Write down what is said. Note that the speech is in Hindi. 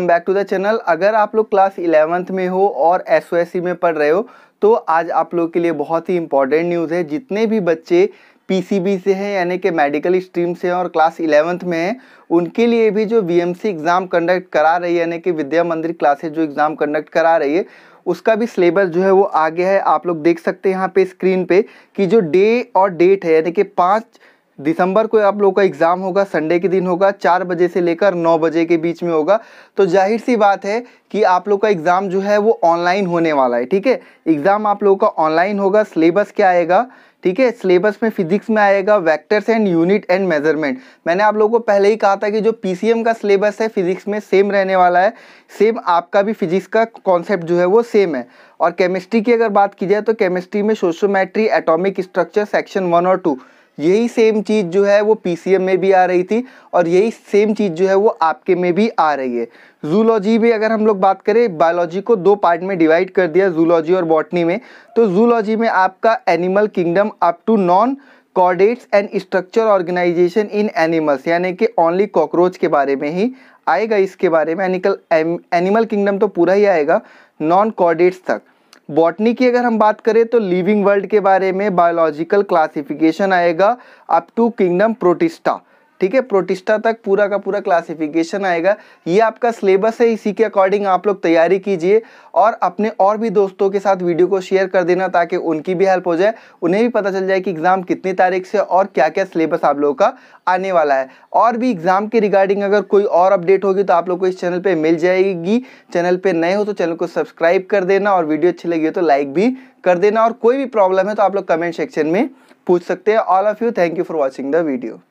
welcome back to the channel अगर आप लोग क्लास इलेवंथ में हो और एस e में पढ़ रहे हो तो आज आप लोग के लिए बहुत ही इंपॉर्टेंट न्यूज़ है जितने भी बच्चे पीसीबी से हैं यानी कि मेडिकल स्ट्रीम से हैं और क्लास इलेवंथ में हैं उनके लिए भी जो वीएमसी एग्ज़ाम कंडक्ट करा रही है यानी कि विद्या मंदिर क्लासेज जो एग्ज़ाम कंडक्ट करा रही है उसका भी सिलेबस जो है वो आ गया है आप लोग देख सकते हैं यहाँ पे स्क्रीन पे कि जो डे और डेट है यानी कि पाँच दिसंबर को आप लोग का एग्ज़ाम होगा संडे के दिन होगा चार बजे से लेकर नौ बजे के बीच में होगा तो जाहिर सी बात है कि आप लोग का एग्ज़ाम जो है वो ऑनलाइन होने वाला है ठीक है एग्ज़ाम आप लोगों का ऑनलाइन होगा सिलेबस क्या आएगा ठीक है सिलेबस में फिजिक्स में आएगा vectors and unit and measurement मैंने आप लोगों को पहले ही कहा था कि जो पीसीएम का सिलेबस है फिजिक्स में सेम रहने वाला है सेम आपका भी फिजिक्स का कॉन्सेप्ट जो है वो सेम है और केमिस्ट्री की अगर बात की जाए तो केमिस्ट्री में stoichiometry atomic structure section one और टू यही सेम चीज़ जो है वो पीसीएम में भी आ रही थी और यही सेम चीज़ जो है वो आपके में भी आ रही है जूलॉजी भी अगर हम लोग बात करें बायोलॉजी को दो पार्ट में डिवाइड कर दिया जूलॉजी और बॉटनी में तो जूलॉजी में आपका animal kingdom up to non chordates and structure organisation in animals यानी कि ओनली कॉकरोच के बारे में ही आएगा इसके बारे में एनिकल एनिमल किंगडम तो पूरा ही आएगा नॉन कॉर्डेट्स तक बॉटनी की अगर हम बात करें तो लिविंग वर्ल्ड के बारे में बायोलॉजिकल क्लासिफिकेशन आएगा अप टू किंगडम प्रोटिस्टा ठीक है प्रोटिस्टा तक पूरा का पूरा क्लासिफिकेशन आएगा ये आपका सिलेबस है इसी के अकॉर्डिंग आप लोग तैयारी कीजिए और अपने और भी दोस्तों के साथ वीडियो को शेयर कर देना ताकि उनकी भी हेल्प हो जाए उन्हें भी पता चल जाए कि एग्ज़ाम कितनी तारीख से और क्या क्या सिलेबस आप लोगों का आने वाला है और भी एग्ज़ाम के रिगार्डिंग अगर कोई और अपडेट होगी तो आप लोग को इस चैनल पर मिल जाएगी चैनल पर नए हो तो चैनल को सब्सक्राइब कर देना और वीडियो अच्छी लगी हो तो लाइक भी कर देना और कोई भी प्रॉब्लम है तो आप लोग कमेंट सेक्शन में पूछ सकते हैं all of you thank you for watching the video